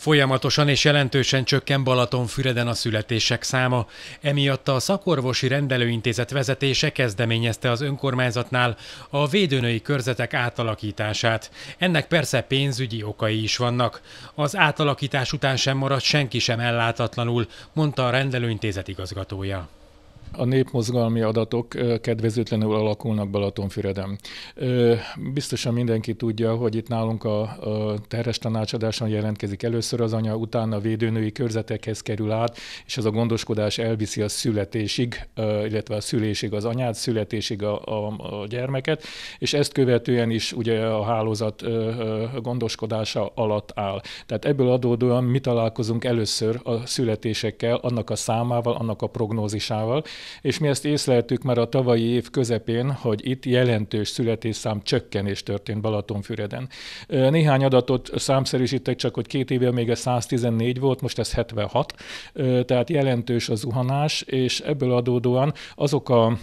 Folyamatosan és jelentősen csökken Balatonfüreden a születések száma. Emiatt a szakorvosi rendelőintézet vezetése kezdeményezte az önkormányzatnál a védőnői körzetek átalakítását. Ennek persze pénzügyi okai is vannak. Az átalakítás után sem maradt senki sem ellátatlanul, mondta a rendelőintézet igazgatója. A népmozgalmi adatok kedvezőtlenül alakulnak Balatonfüreden. Biztosan mindenki tudja, hogy itt nálunk a terhes tanácsadáson jelentkezik először az anya, utána a védőnői körzetekhez kerül át, és ez a gondoskodás elviszi a születésig, illetve a szülésig az anyát, születésig a, a, a gyermeket, és ezt követően is ugye a hálózat gondoskodása alatt áll. Tehát ebből adódóan mi találkozunk először a születésekkel, annak a számával, annak a prognózisával, és mi ezt észleltük már a tavalyi év közepén, hogy itt jelentős születésszám csökkenés történt Balatonfüreden. Néhány adatot számszerűsítek, csak hogy két évvel még ez 114 volt, most ez 76, tehát jelentős a zuhanás, és ebből adódóan azok a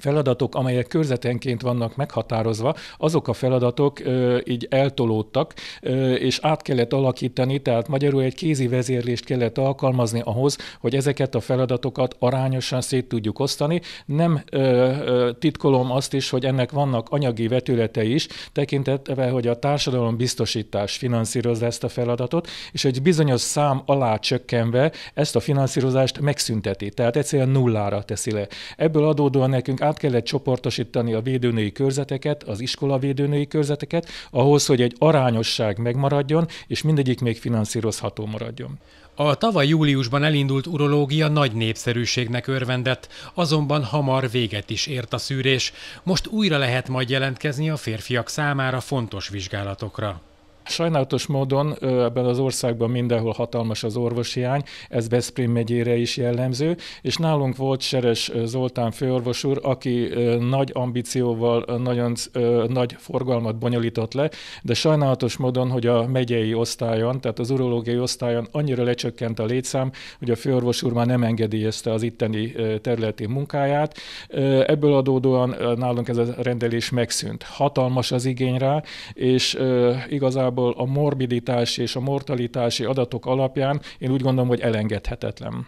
feladatok, amelyek körzetenként vannak meghatározva, azok a feladatok ö, így eltolódtak, ö, és át kellett alakítani, tehát magyarul egy kézi vezérlést kellett alkalmazni ahhoz, hogy ezeket a feladatokat arányosan szét tudjuk osztani. Nem ö, ö, titkolom azt is, hogy ennek vannak anyagi vetülete is, tekintetve, hogy a társadalom biztosítás finanszírozza ezt a feladatot, és egy bizonyos szám alá csökkenve ezt a finanszírozást megszünteti, tehát egyszerűen nullára teszi le. Ebből adódóan nekünk át kellett csoportosítani a védőnői körzeteket, az iskola védőnői körzeteket, ahhoz, hogy egy arányosság megmaradjon, és mindegyik még finanszírozható maradjon. A tavaly júliusban elindult urológia nagy népszerűségnek örvendett, azonban hamar véget is ért a szűrés. Most újra lehet majd jelentkezni a férfiak számára fontos vizsgálatokra. Sajnálatos módon ebben az országban mindenhol hatalmas az orvoshiány, ez Veszprém megyére is jellemző, és nálunk volt Seres Zoltán főorvos úr, aki nagy ambícióval nagyon nagy forgalmat bonyolított le, de sajnálatos módon, hogy a megyei osztályon, tehát az urológiai osztályon annyira lecsökkent a létszám, hogy a főorvos úr már nem engedélyezte az itteni területi munkáját. Ebből adódóan nálunk ez a rendelés megszűnt. Hatalmas az igény rá, és igazából igazából a morbiditási és a mortalitási adatok alapján én úgy gondolom, hogy elengedhetetlen.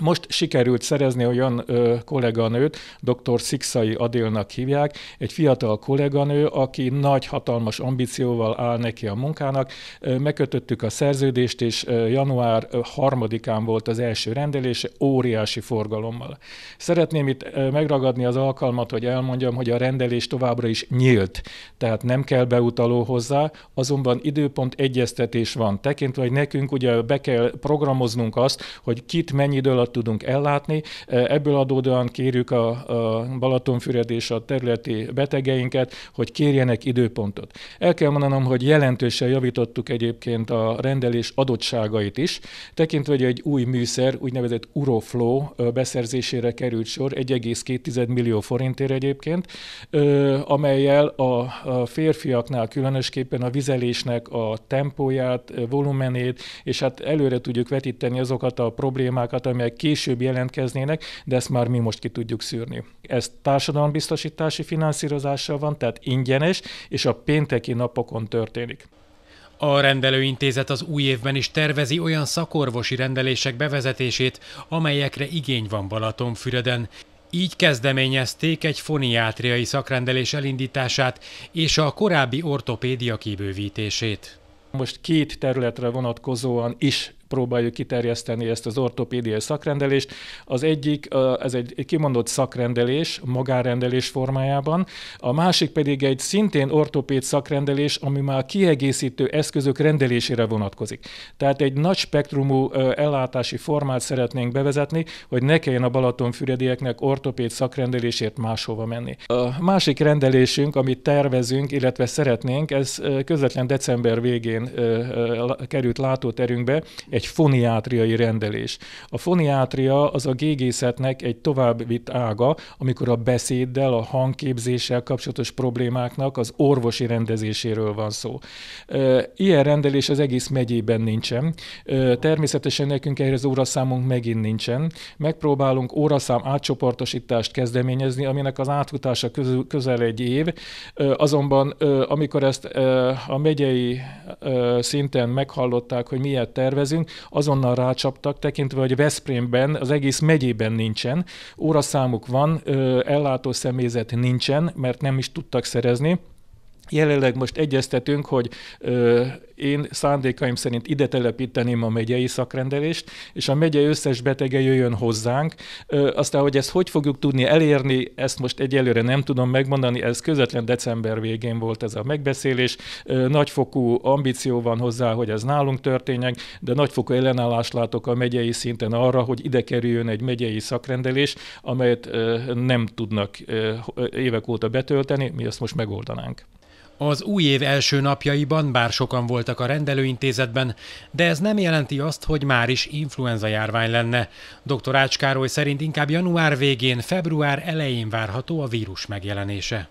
Most sikerült szerezni olyan ö, kolléganőt, dr. Szikszai Adélnak hívják, egy fiatal kolléganő, aki nagy, hatalmas ambícióval áll neki a munkának. Ö, megkötöttük a szerződést, és ö, január 3-án volt az első rendelése, óriási forgalommal. Szeretném itt ö, megragadni az alkalmat, hogy elmondjam, hogy a rendelés továbbra is nyílt, tehát nem kell beutaló hozzá, azonban időpont egyeztetés van, tekintve, hogy nekünk ugye be kell programoznunk azt, hogy kit mennyi idő alatt tudunk ellátni. Ebből adódóan kérjük a, a Balatonfüred és a területi betegeinket, hogy kérjenek időpontot. El kell mondanom, hogy jelentősen javítottuk egyébként a rendelés adottságait is, tekintve, hogy egy új műszer, úgynevezett Uroflow beszerzésére került sor, 1,2 millió forintért egyébként, amelyel a férfiaknál különösképpen a vizelésnek a tempóját, volumenét, és hát előre tudjuk vetíteni azokat a problémákat, amelyek később jelentkeznének, de ezt már mi most ki tudjuk szűrni. Ez társadalombiztosítási finanszírozással van, tehát ingyenes, és a pénteki napokon történik. A rendelőintézet az új évben is tervezi olyan szakorvosi rendelések bevezetését, amelyekre igény van Balatonfüreden. Így kezdeményezték egy foniátriai szakrendelés elindítását és a korábbi ortopédia kibővítését. Most két területre vonatkozóan is próbáljuk kiterjeszteni ezt az ortopédiai szakrendelést. Az egyik, ez egy kimondott szakrendelés, magárendelés formájában, a másik pedig egy szintén ortopéd szakrendelés, ami már kiegészítő eszközök rendelésére vonatkozik. Tehát egy nagy spektrumú ellátási formát szeretnénk bevezetni, hogy ne kelljen a Balatonfüredieknek ortopéd szakrendelésért máshova menni. A másik rendelésünk, amit tervezünk, illetve szeretnénk, ez közvetlen december végén került látóterünkbe, egy egy foniátriai rendelés. A foniátria az a gégészetnek egy továbbvitt ága, amikor a beszéddel, a hangképzéssel kapcsolatos problémáknak az orvosi rendezéséről van szó. Ilyen rendelés az egész megyében nincsen. Természetesen nekünk erre az óraszámunk megint nincsen. Megpróbálunk óraszám átcsoportosítást kezdeményezni, aminek az átfutása közel egy év. Azonban amikor ezt a megyei szinten meghallották, hogy miért tervezünk, azonnal rácsaptak, tekintve, hogy Veszprémben, az egész megyében nincsen, óraszámuk van, ellátó személyzet nincsen, mert nem is tudtak szerezni, Jelenleg most egyeztetünk, hogy ö, én szándékaim szerint ide telepíteném a megyei szakrendelést, és a megye összes betege jöjjön hozzánk. Ö, aztán, hogy ezt hogy fogjuk tudni elérni, ezt most egyelőre nem tudom megmondani, ez közvetlen december végén volt ez a megbeszélés. Ö, nagyfokú ambíció van hozzá, hogy ez nálunk történjen, de nagyfokú ellenállást látok a megyei szinten arra, hogy ide kerüljön egy megyei szakrendelés, amelyet ö, nem tudnak ö, évek óta betölteni, mi ezt most megoldanánk. Az új év első napjaiban bár sokan voltak a rendelőintézetben, de ez nem jelenti azt, hogy már is influenza járvány lenne. Dr. Ács Károly szerint inkább január végén, február elején várható a vírus megjelenése.